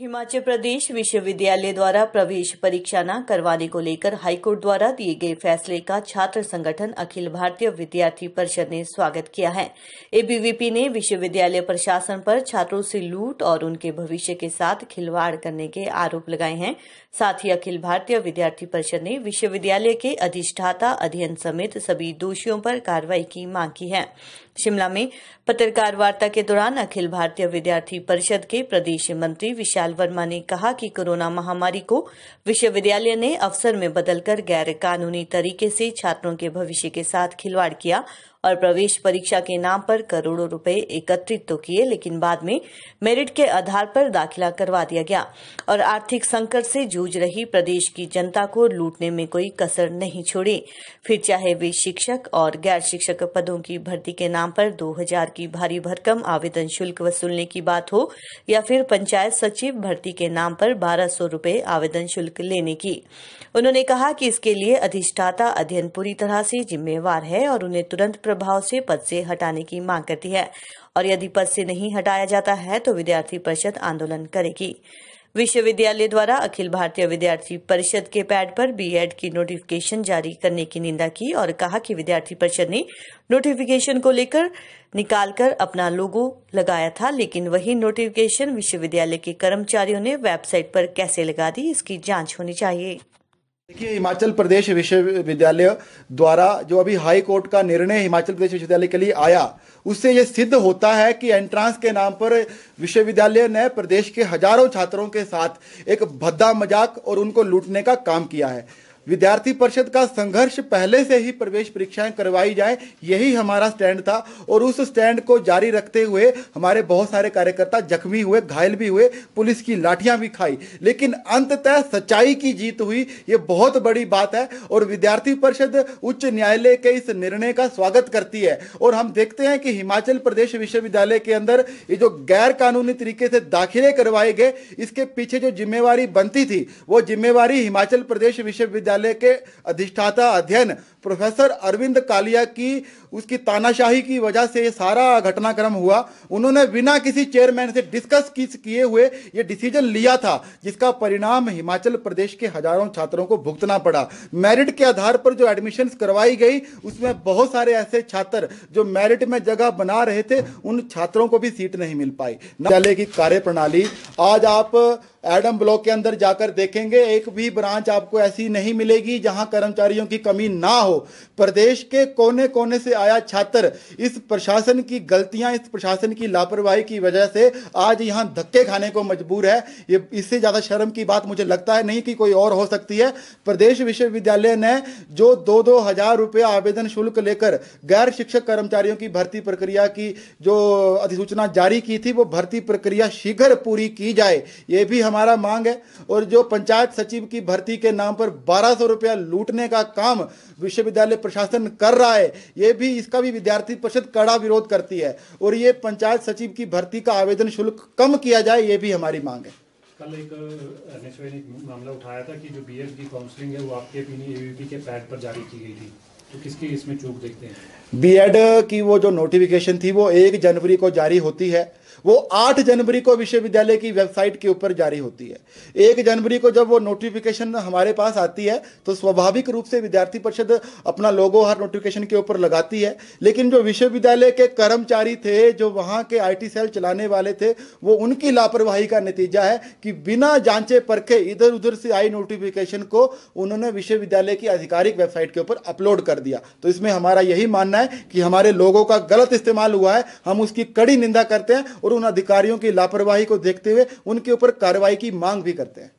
हिमाचल प्रदेश विश्वविद्यालय द्वारा प्रवेश परीक्षा न करवाने को लेकर हाईकोर्ट द्वारा दिए गए फैसले का छात्र संगठन अखिल भारतीय विद्यार्थी परिषद ने स्वागत किया है एबीवीपी ने विश्वविद्यालय प्रशासन पर छात्रों से लूट और उनके भविष्य के साथ खिलवाड़ करने के आरोप लगाए हैं साथ ही अखिल भारतीय विद्यार्थी परिषद ने विश्वविद्यालय के अधिष्ठाता अध्ययन समेत सभी दोषियों पर कार्रवाई की मांग की है शिमला में पत्रकार वार्ता के दौरान अखिल भारतीय विद्यार्थी परिषद के प्रदेश मंत्री विशाल वर्मा ने कहा कि कोरोना महामारी को विश्वविद्यालय ने अवसर में बदलकर गैर कानूनी तरीके से छात्रों के भविष्य के साथ खिलवाड़ किया और प्रवेश परीक्षा के नाम पर करोड़ों रुपए एकत्रित तो किए लेकिन बाद में मेरिट के आधार पर दाखिला करवा दिया गया और आर्थिक संकट से जूझ रही प्रदेश की जनता को लूटने में कोई कसर नहीं छोड़ी फिर चाहे वे शिक्षक और गैर शिक्षक पदों की भर्ती के नाम पर 2000 की भारी भरकम आवेदन शुल्क वसूलने की बात हो या फिर पंचायत सचिव भर्ती के नाम पर बारह सौ रूपये आवेदन शुल्क लेने की उन्होंने कहा कि इसके लिए अधिष्ठाता अध्ययन पूरी तरह से जिम्मेवार है और उन्हें तुरंत प्रभाव से पद से हटाने की मांग करती है और यदि पद से नहीं हटाया जाता है तो विद्यार्थी परिषद आंदोलन करेगी विश्वविद्यालय द्वारा अखिल भारतीय विद्यार्थी परिषद के पैड पर बीएड की नोटिफिकेशन जारी करने की निंदा की और कहा कि विद्यार्थी परिषद ने नोटिफिकेशन को लेकर निकालकर अपना लोगो लगाया था लेकिन वही नोटिफिकेशन विश्वविद्यालय के कर्मचारियों ने वेबसाइट पर कैसे लगा दी इसकी जांच होनी चाहिए देखिए हिमाचल प्रदेश विश्वविद्यालय द्वारा जो अभी हाई कोर्ट का निर्णय हिमाचल प्रदेश विश्वविद्यालय के लिए आया उससे ये सिद्ध होता है कि एंट्रांस के नाम पर विश्वविद्यालय ने प्रदेश के हजारों छात्रों के साथ एक भद्दा मजाक और उनको लूटने का काम किया है विद्यार्थी परिषद का संघर्ष पहले से ही प्रवेश परीक्षाएं करवाई जाए यही हमारा स्टैंड था और उस स्टैंड को जारी रखते हुए हमारे बहुत सारे कार्यकर्ता जख्मी हुए घायल भी हुए पुलिस की लाठियां भी खाई लेकिन अंततः सच्चाई की जीत हुई ये बहुत बड़ी बात है और विद्यार्थी परिषद उच्च न्यायालय के इस निर्णय का स्वागत करती है और हम देखते हैं कि हिमाचल प्रदेश विश्वविद्यालय के अंदर ये जो गैर कानूनी तरीके से दाखिले करवाए गए इसके पीछे जो जिम्मेवारी बनती थी वो जिम्मेवारी हिमाचल प्रदेश विश्वविद्यालय विश्वविद्यालय के अधिष्ठाता अध्ययन प्रोफेसर अरविंद कालिया की उसकी तानाशाही की वजह से ये सारा घटनाक्रम हुआ उन्होंने बिना किसी चेयरमैन से डिस्कस किए हुए ये डिसीजन लिया था जिसका परिणाम हिमाचल प्रदेश के हजारों छात्रों को भुगतना पड़ा मेरिट के आधार पर जो एडमिशन्स करवाई गई उसमें बहुत सारे ऐसे छात्र जो मेरिट में जगह बना रहे थे उन छात्रों को भी सीट नहीं मिल पाई विद्यालय की कार्य आज आप एडम ब्लॉक के अंदर जाकर देखेंगे एक भी ब्रांच आपको ऐसी नहीं मिलेगी जहां कर्मचारियों की कमी ना हो प्रदेश के कोने कोने से आया छात्र इस प्रशासन की गलतियां इस प्रशासन की लापरवाही की वजह से आज यहां धक्के खाने को मजबूर है ये इससे ज़्यादा शर्म की बात मुझे लगता है नहीं कि कोई और हो सकती है प्रदेश विश्वविद्यालय ने जो दो दो हज़ार रुपये आवेदन शुल्क लेकर गैर शिक्षक कर्मचारियों की भर्ती प्रक्रिया की जो अधिसूचना जारी की थी वो भर्ती प्रक्रिया शीघ्र पूरी की जाए ये भी हमारे हमारा मांग है और जो पंचायत सचिव की भर्ती के नाम पर बारह सौ रुपया लूटने का काम विश्वविद्यालय प्रशासन कर रहा है ये भी इसका भी विद्यार्थी परिषद कड़ा विरोध करती है और ये पंचायत सचिव की भर्ती का आवेदन शुल्क कम किया जाए ये भी हमारी मांग है कल एक ने मामला उठाया था कि जो बी बीएड की काउंसलिंग है वो आपके एवीपी के पैड पर जारी की गई थी तो किसकी इसमें चूक देखते हैं बीएड की वो जो नोटिफिकेशन थी वो एक जनवरी को जारी होती है वो आठ जनवरी को विश्वविद्यालय की वेबसाइट के ऊपर जारी होती है एक जनवरी को जब वो नोटिफिकेशन हमारे पास आती है तो स्वाभाविक रूप से विद्यार्थी परिषद अपना लोगो हर नोटिफिकेशन के ऊपर लगाती है लेकिन जो विश्वविद्यालय के कर्मचारी थे जो वहाँ के आई सेल चलाने वाले थे वो उनकी लापरवाही का नतीजा है कि बिना जांचे परखे इधर उधर से आई नोटिफिकेशन को उन्होंने विश्वविद्यालय की आधिकारिक वेबसाइट के ऊपर अपलोड कर दिया तो इसमें हमारा यही मानना है कि हमारे लोगों का गलत इस्तेमाल हुआ है हम उसकी कड़ी निंदा करते हैं और उन अधिकारियों की लापरवाही को देखते हुए उनके ऊपर कार्रवाई की मांग भी करते हैं